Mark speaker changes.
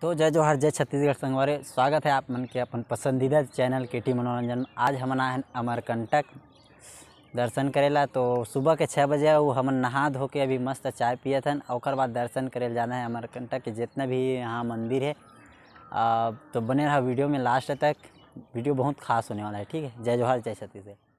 Speaker 1: तो जय जोहर जय छत्तीसगढ़ संगवारे स्वागत है आप मन के अपन पसंदीदा चैनल के टी मनोरंजन आज हम आए हैं अमरकंटक दर्शन करेला तो सुबह के छः बजे वो हम नहा धो के अभी मस्त चाय पिए थे और बाद दर्शन करे जाना है अमरकंटक के जितना भी यहाँ मंदिर है आ, तो बने रहा वीडियो में लास्ट तक वीडियो बहुत खास होने वाला है ठीक है जय जोहर जय छत्तीसगढ़